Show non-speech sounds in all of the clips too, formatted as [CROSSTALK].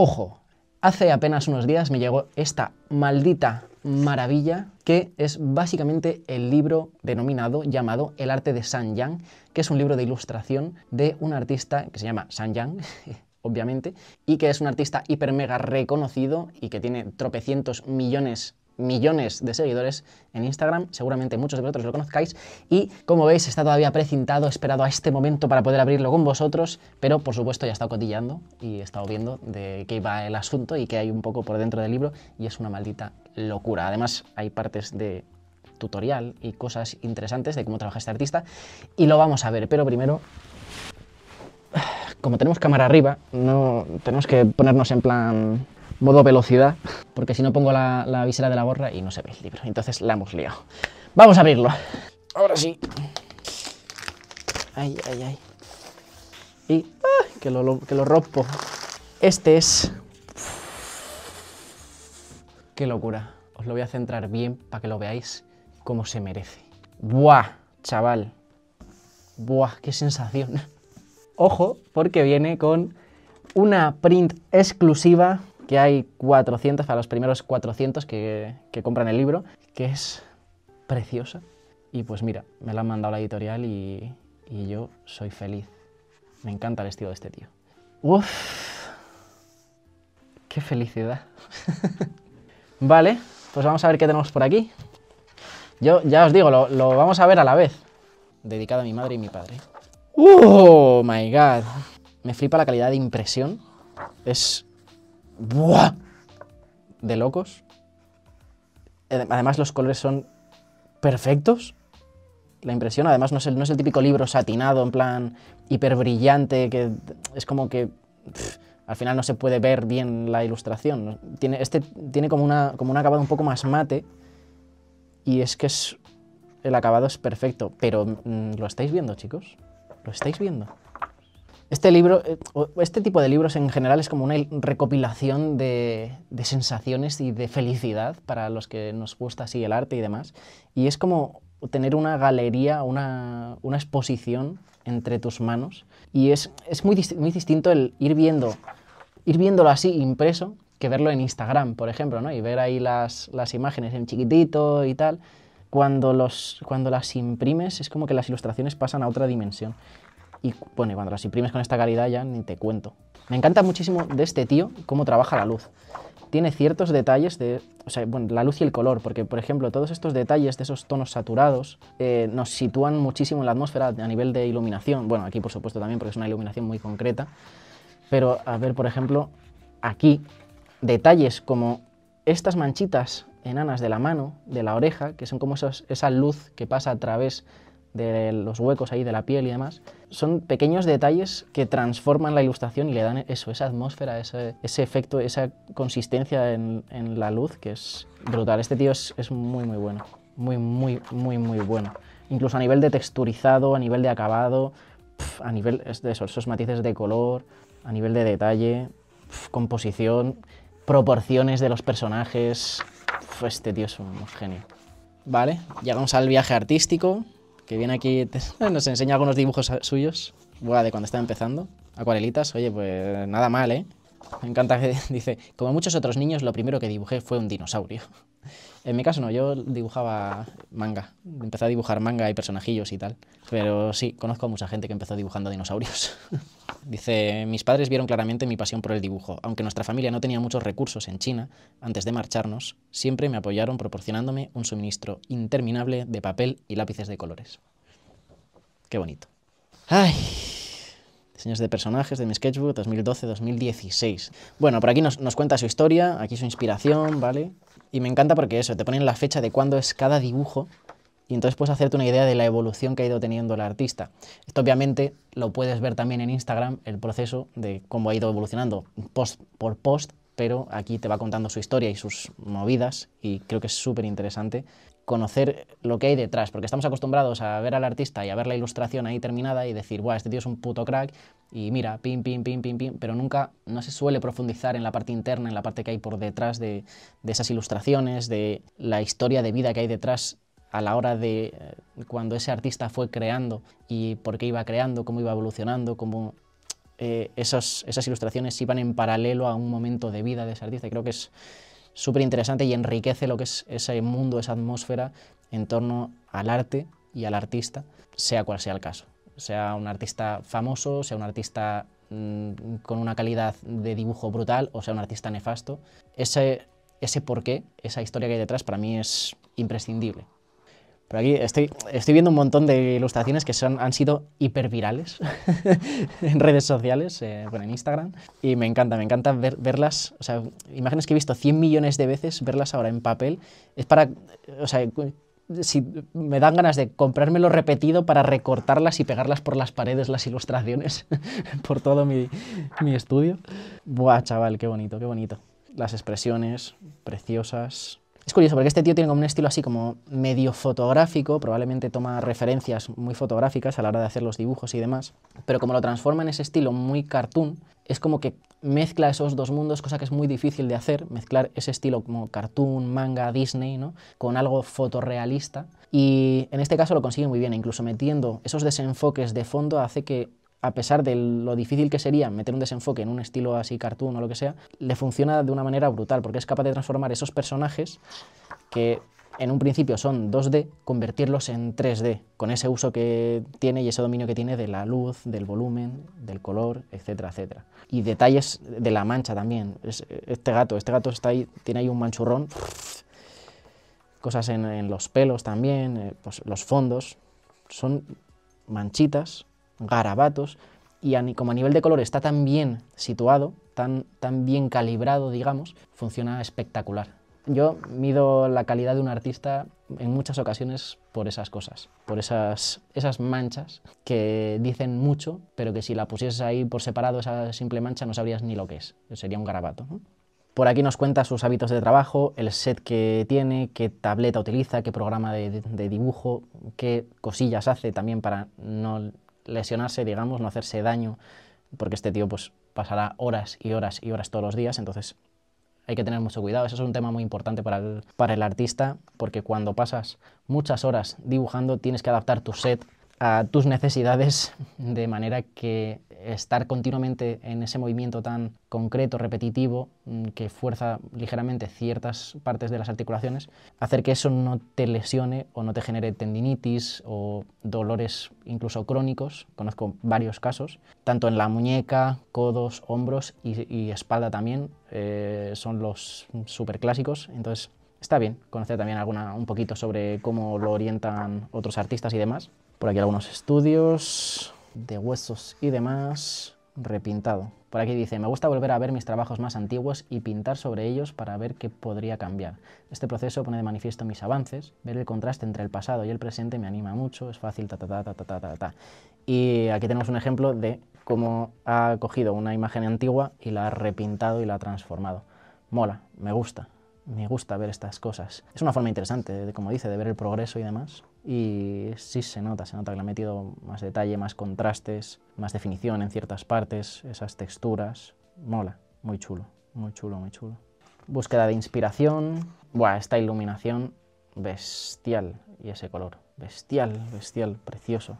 Ojo, hace apenas unos días me llegó esta maldita maravilla que es básicamente el libro denominado llamado El arte de San Yang, que es un libro de ilustración de un artista que se llama San Yang, [LAUGHS] obviamente, y que es un artista hiper mega reconocido y que tiene tropecientos millones millones de seguidores en Instagram, seguramente muchos de vosotros lo conozcáis y como veis está todavía precintado, esperado a este momento para poder abrirlo con vosotros, pero por supuesto ya está estado cotillando y he estado viendo de qué va el asunto y qué hay un poco por dentro del libro y es una maldita locura. Además hay partes de tutorial y cosas interesantes de cómo trabaja este artista y lo vamos a ver, pero primero como tenemos cámara arriba, no tenemos que ponernos en plan modo velocidad, porque si no pongo la, visera de la gorra y no se ve el libro. Entonces la hemos liado. Vamos a abrirlo. Ahora sí. Ay, ay, ay. Y ah, que, que lo rompo. Este es... Qué locura. Os lo voy a centrar bien para que lo veáis como se merece. ¡Buah, chaval! ¡Buah, qué sensación! Ojo, porque viene con una print exclusiva que hay 400, para los primeros 400 que, compran el libro, que es preciosa. Y pues mira, me la han mandado la editorial y, yo soy feliz. Me encanta el estilo de este tío. ¡Uf! ¡Qué felicidad! [LAUGHS] vale, pues vamos a ver qué tenemos por aquí. Yo ya os digo, lo, lo, vamos a ver a la vez. Dedicado a mi madre y mi padre. ¡Oh, my God! Me flipa la calidad de impresión. Es ¡buah! de locos. Además, los colores son perfectos. La impresión, además, no es el, típico libro satinado, en plan hiper brillante, que es como que al final no se puede ver bien la ilustración. Tiene, este tiene como, una, como un acabado un poco más mate y es que es, el acabado es perfecto. Pero, mm, ¿lo estáis viendo, chicos? ¿Lo estáis viendo? Este libro, eh, este tipo de libros en general es como una recopilación de, sensaciones y de felicidad para los que nos gusta así el arte y demás. Y es como tener una galería, una, exposición entre tus manos. Y es, muy, muy distinto el ir, viendo, ir viéndolo así impreso que verlo en Instagram, por ejemplo, Y ver ahí las, las imágenes en chiquitito y tal. Cuando, los, cuando las imprimes es como que las ilustraciones pasan a otra dimensión. Y bueno, cuando las imprimes con esta calidad ya ni te cuento. Me encanta muchísimo de este tío cómo trabaja la luz. Tiene ciertos detalles de, o sea, bueno, la luz y el color, porque por ejemplo todos estos detalles de esos tonos saturados eh, nos sitúan muchísimo en la atmósfera a nivel de iluminación. Bueno, aquí por supuesto también porque es una iluminación muy concreta. Pero a ver, por ejemplo, aquí detalles como estas manchitas enanas de la mano, de la oreja, que son como esa luz que pasa a través de los huecos ahí de la piel y demás, son pequeños detalles que transforman la ilustración y le dan eso, esa atmósfera, ese, efecto, esa consistencia en, la luz que es brutal. Este tío es, muy, muy bueno. Muy, muy, muy, muy bueno. Incluso a nivel de texturizado, a nivel de acabado, a nivel de esos, esos matices de color, a nivel de detalle, composición, proporciones de los personajes. este tío es un genio. Vale, llegamos al viaje artístico que viene aquí, [LAUGHS] nos enseña algunos dibujos suyos, de cuando estaba empezando, acuarelitas, oye, pues nada mal, ¿eh? Me encanta que [LAUGHS] dice, como muchos otros niños, lo primero que dibujé fue un dinosaurio. [LAUGHS] En mi caso no, yo dibujaba manga, empecé a dibujar manga y personajillos y tal, pero sí, conozco a mucha gente que empezó dibujando dinosaurios. Dice, mis padres vieron claramente mi pasión por el dibujo. Aunque nuestra familia no tenía muchos recursos en China, antes de marcharnos, siempre me apoyaron proporcionándome un suministro interminable de papel y lápices de colores. Qué bonito. Ay, diseños de personajes de mi sketchbook 2012-2016. Bueno, por aquí nos, nos, cuenta su historia, aquí su inspiración, ¿vale? Y me encanta porque eso, te ponen la fecha de cuándo es cada dibujo y entonces puedes hacerte una idea de la evolución que ha ido teniendo el artista. Esto obviamente lo puedes ver también en Instagram, el proceso de cómo ha ido evolucionando post por post, pero aquí te va contando su historia y sus movidas y creo que es súper interesante conocer lo que hay detrás, porque estamos acostumbrados a ver al artista y a ver la ilustración ahí terminada y decir, guau, este tío es un puto crack y mira, pim, pim, pim, pim, pim, pero nunca, no se suele profundizar en la parte interna, en la parte que hay por detrás de esas ilustraciones, de la historia de vida que hay detrás a la hora de eh, cuando ese artista fue creando y por qué iba creando, cómo iba evolucionando, cómo eh, esas ilustraciones iban en paralelo a un momento de vida de ese artista. creo que es súper interesante y enriquece lo que es ese mundo, esa atmósfera en torno al arte y al artista, sea cual sea el caso. Sea un artista famoso, sea un artista mm, con una calidad de dibujo brutal o sea un artista nefasto. Ese, ese porqué, esa historia que hay detrás, para mí es imprescindible. Pero aquí estoy, estoy viendo un montón de ilustraciones que son, han sido hipervirales [LAUGHS] en redes sociales, eh, bueno, en Instagram. Y me encanta, me encanta verlas, o sea, imágenes que he visto 100 millones de veces, verlas ahora en papel. Es para, o sea, si me dan ganas de comprármelo repetido para recortarlas y pegarlas por las paredes, las ilustraciones, [LAUGHS] por todo mi, mi estudio. Buah, chaval, qué bonito, qué bonito. Las expresiones preciosas, es curioso porque este tío tiene como un estilo así como medio fotográfico, probablemente toma referencias muy fotográficas a la hora de hacer los dibujos y demás, pero como lo transforma en ese estilo muy cartoon, es como que mezcla esos dos mundos, cosa que es muy difícil de hacer, mezclar ese estilo como cartoon, manga, Disney, ¿no? con algo fotorrealista. Y en este caso lo consigue muy bien, incluso metiendo esos desenfoques de fondo hace que a pesar de lo difícil que sería meter un desenfoque en un estilo así cartoon o lo que sea, le funciona de una manera brutal, porque es capaz de transformar esos personajes que en un principio son 2D, convertirlos en 3D, con ese uso que tiene y ese dominio que tiene de la luz, del volumen, del color, etcétera, etcétera. Y detalles de la mancha también. Este gato, este gato está ahí, tiene ahí un manchurrón, cosas en, en los pelos también, eh, pues los fondos, son manchitas garabatos, y como a nivel de color está tan bien situado, tan, bien calibrado, digamos, funciona espectacular. Yo mido la calidad de un artista en muchas ocasiones por esas cosas, por esas, esas manchas que dicen mucho, pero que si la pusieses ahí por separado, esa simple mancha, no sabrías ni lo que es. Sería un garabato. Por aquí nos cuenta sus hábitos de trabajo, el set que tiene, qué tableta utiliza, qué programa de dibujo, qué cosillas hace también para no lesionarse, digamos, no hacerse daño, porque este tío pues pasará horas y horas y horas todos los días, entonces hay que tener mucho cuidado. Eso es un tema muy importante para el, para el artista, porque cuando pasas muchas horas dibujando tienes que adaptar tu set a tus necesidades de manera que estar continuamente en ese movimiento tan concreto, repetitivo, mm, que fuerza ligeramente ciertas partes de las articulaciones, hacer que eso no te lesione o no te genere tendinitis o dolores incluso crónicos. Conozco varios casos, tanto en la muñeca, codos, hombros y, espalda también, eh, son los clásicos. Entonces, está bien conocer también alguna, un poquito sobre cómo lo orientan otros artistas y demás. Por aquí algunos estudios de huesos y demás, repintado. Por aquí dice, me gusta volver a ver mis trabajos más antiguos y pintar sobre ellos para ver qué podría cambiar. Este proceso pone de manifiesto mis avances, ver el contraste entre el pasado y el presente me anima mucho, es fácil, ta, ta, ta, ta, ta, Y aquí tenemos un ejemplo de cómo ha cogido una imagen antigua y la ha repintado y la ha transformado. Mola, me gusta, me gusta ver estas cosas. Es una forma interesante, de, como dice, de ver el progreso y demás. Y sí se nota, se nota que le ha metido más detalle, más contrastes, más definición en ciertas partes, esas texturas. Mola, muy chulo, muy chulo, muy chulo. Búsqueda de inspiración. Buah, esta iluminación bestial. Y ese color, bestial, bestial, precioso.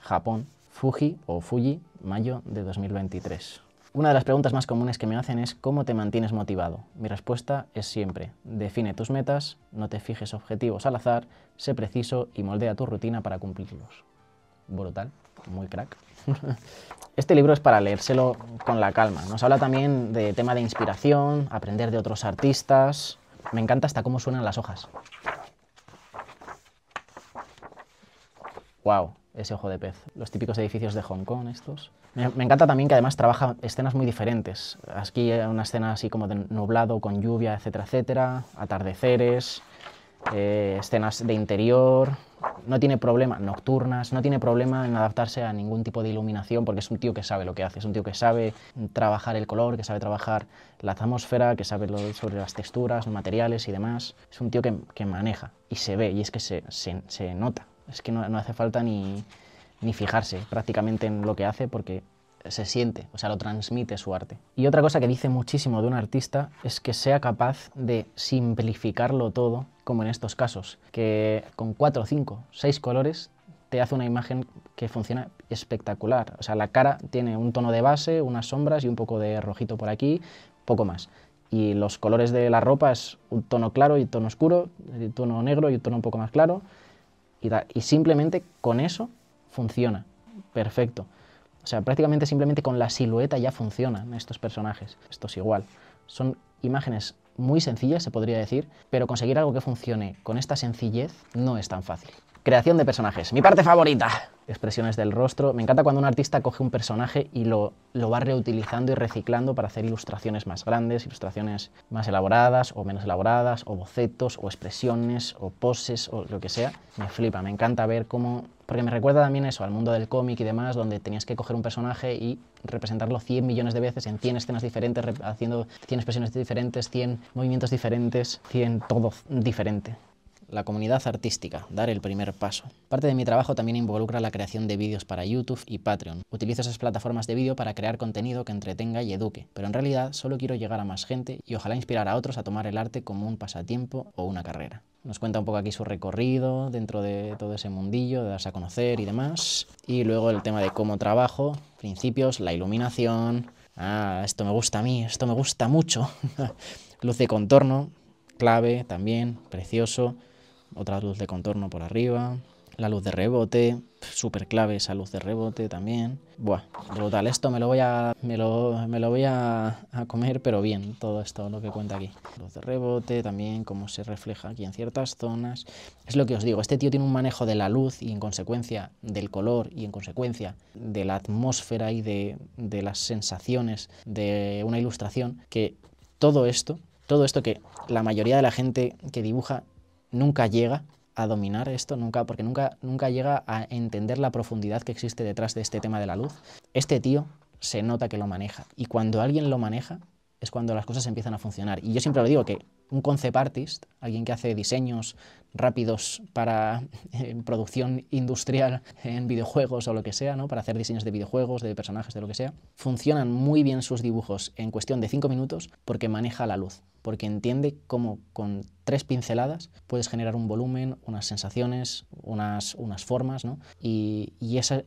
Japón, Fuji o Fuji, mayo de 2023. Una de las preguntas más comunes que me hacen es ¿cómo te mantienes motivado? Mi respuesta es siempre, define tus metas, no te fijes objetivos al azar, sé preciso y moldea tu rutina para cumplirlos. Brutal, muy crack. [LAUGHS] Este libro es para leérselo con la calma. Nos habla también de tema de inspiración, aprender de otros artistas. Me encanta hasta cómo suenan las hojas. ¡Wow! ese ojo de pez. Los típicos edificios de Hong Kong, estos. Me, encanta también que además trabaja escenas muy diferentes. Aquí una escena así como de nublado, con lluvia, etcétera, etcétera. Atardeceres, eh, escenas de interior. No tiene problema, nocturnas, no tiene problema en adaptarse a ningún tipo de iluminación porque es un tío que sabe lo que hace, es un tío que sabe trabajar el color, que sabe trabajar la atmósfera, que sabe lo, sobre las texturas, los materiales y demás. Es un tío que, maneja y se ve y es que se nota. Es que no, hace falta ni, fijarse prácticamente en lo que hace porque se siente, o sea, lo transmite su arte. Y otra cosa que dice muchísimo de un artista es que sea capaz de simplificarlo todo, como en estos casos, que con cuatro, cinco, seis colores te hace una imagen que funciona espectacular. O sea, la cara tiene un tono de base, unas sombras y un poco de rojito por aquí, poco más. Y los colores de la ropa es un tono claro y tono oscuro, un tono negro y un tono un poco más claro y, simplemente con eso funciona. Perfecto. O sea, prácticamente simplemente con la silueta ya funcionan estos personajes. Esto es igual. Son imágenes muy sencillas, se podría decir, pero conseguir algo que funcione con esta sencillez no es tan fácil. Creación de personajes. Mi parte favorita. Expresiones del rostro. Me encanta cuando un artista coge un personaje y lo, lo va reutilizando y reciclando para hacer ilustraciones más grandes, ilustraciones más elaboradas o menos elaboradas, o bocetos, o expresiones, o poses, o lo que sea. Me flipa, me encanta ver cómo porque me recuerda también eso, al mundo del cómic y demás, donde tenías que coger un personaje y representarlo 100 millones de veces en 100 escenas diferentes, haciendo 100 expresiones diferentes, 100 movimientos diferentes, 100 todo diferente la comunidad artística, dar el primer paso. Parte de mi trabajo también involucra la creación de vídeos para YouTube y Patreon. Utilizo esas plataformas de vídeo para crear contenido que entretenga y eduque, pero en realidad solo quiero llegar a más gente y ojalá inspirar a otros a tomar el arte como un pasatiempo o una carrera. Nos cuenta un poco aquí su recorrido dentro de todo ese mundillo, de darse a conocer y demás. Y luego el tema de cómo trabajo, principios, la iluminación. Ah, esto me gusta a mí, esto me gusta mucho. [LAUGHS] Luz de contorno, clave también, precioso otra luz de contorno por arriba, la luz de rebote, súper clave esa luz de rebote también. Buah, brutal, esto me lo voy, a, me lo, me lo voy a, comer, pero bien, todo esto lo que cuenta aquí. Luz de rebote, también cómo se refleja aquí en ciertas zonas. Es lo que os digo, este tío tiene un manejo de la luz y en consecuencia del color y en consecuencia de la atmósfera y de las sensaciones de una ilustración que todo esto todo esto que la mayoría de la gente que dibuja nunca llega a dominar esto, nunca, porque nunca, nunca llega a entender la profundidad que existe detrás de este tema de la luz. Este tío se nota que lo maneja y cuando alguien lo maneja es cuando las cosas empiezan a funcionar. Y yo siempre lo digo que un concept artist, alguien que hace diseños rápidos para [LAUGHS] eh, producción industrial en videojuegos o lo que sea, ¿no? para hacer diseños de videojuegos, de personajes, de lo que sea, funcionan muy bien sus dibujos en cuestión de cinco minutos porque maneja la luz, porque entiende cómo con tres pinceladas puedes generar un volumen, unas sensaciones, unas, unas formas, ¿no? y, y eso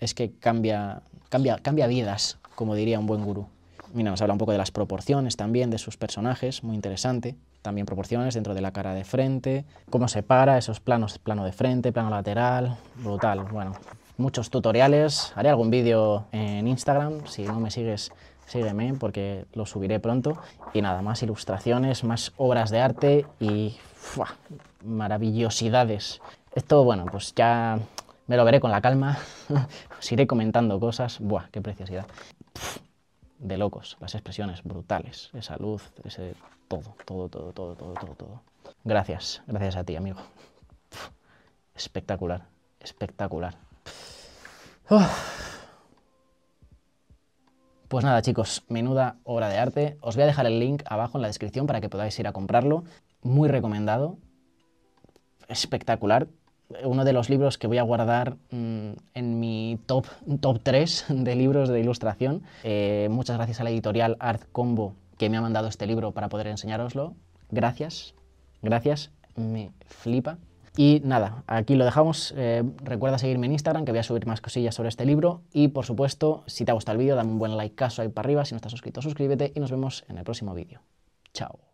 es que cambia, cambia, cambia vidas, como diría un buen gurú. Mira, nos habla un poco de las proporciones también de sus personajes, muy interesante. También proporciones dentro de la cara de frente, cómo se para esos planos, plano de frente, plano lateral, brutal. Bueno, muchos tutoriales, haré algún vídeo en Instagram, si no me sigues sígueme porque lo subiré pronto. Y nada, más ilustraciones, más obras de arte y maravillosidades. Esto, bueno, pues ya me lo veré con la calma, [LAUGHS] os iré comentando cosas. ¡Buah, qué preciosidad! de locos, las expresiones brutales, esa luz, ese todo, todo, todo, todo, todo, todo, todo. Gracias, gracias a ti, amigo. espectacular, espectacular. Pues nada, chicos, menuda obra de arte. Os voy a dejar el link abajo en la descripción para que podáis ir a comprarlo. Muy recomendado. Espectacular uno de los libros que voy a guardar mm, en mi top, top 3 de libros de ilustración. Eh, muchas gracias a la editorial Art Combo que me ha mandado este libro para poder enseñároslo. Gracias, gracias, me flipa. Y nada, aquí lo dejamos. Eh, recuerda seguirme en Instagram, que voy a subir más cosillas sobre este libro. Y por supuesto, si te ha gustado el vídeo, dame un buen like, caso ahí para arriba. Si no estás suscrito, suscríbete y nos vemos en el próximo vídeo. Chao.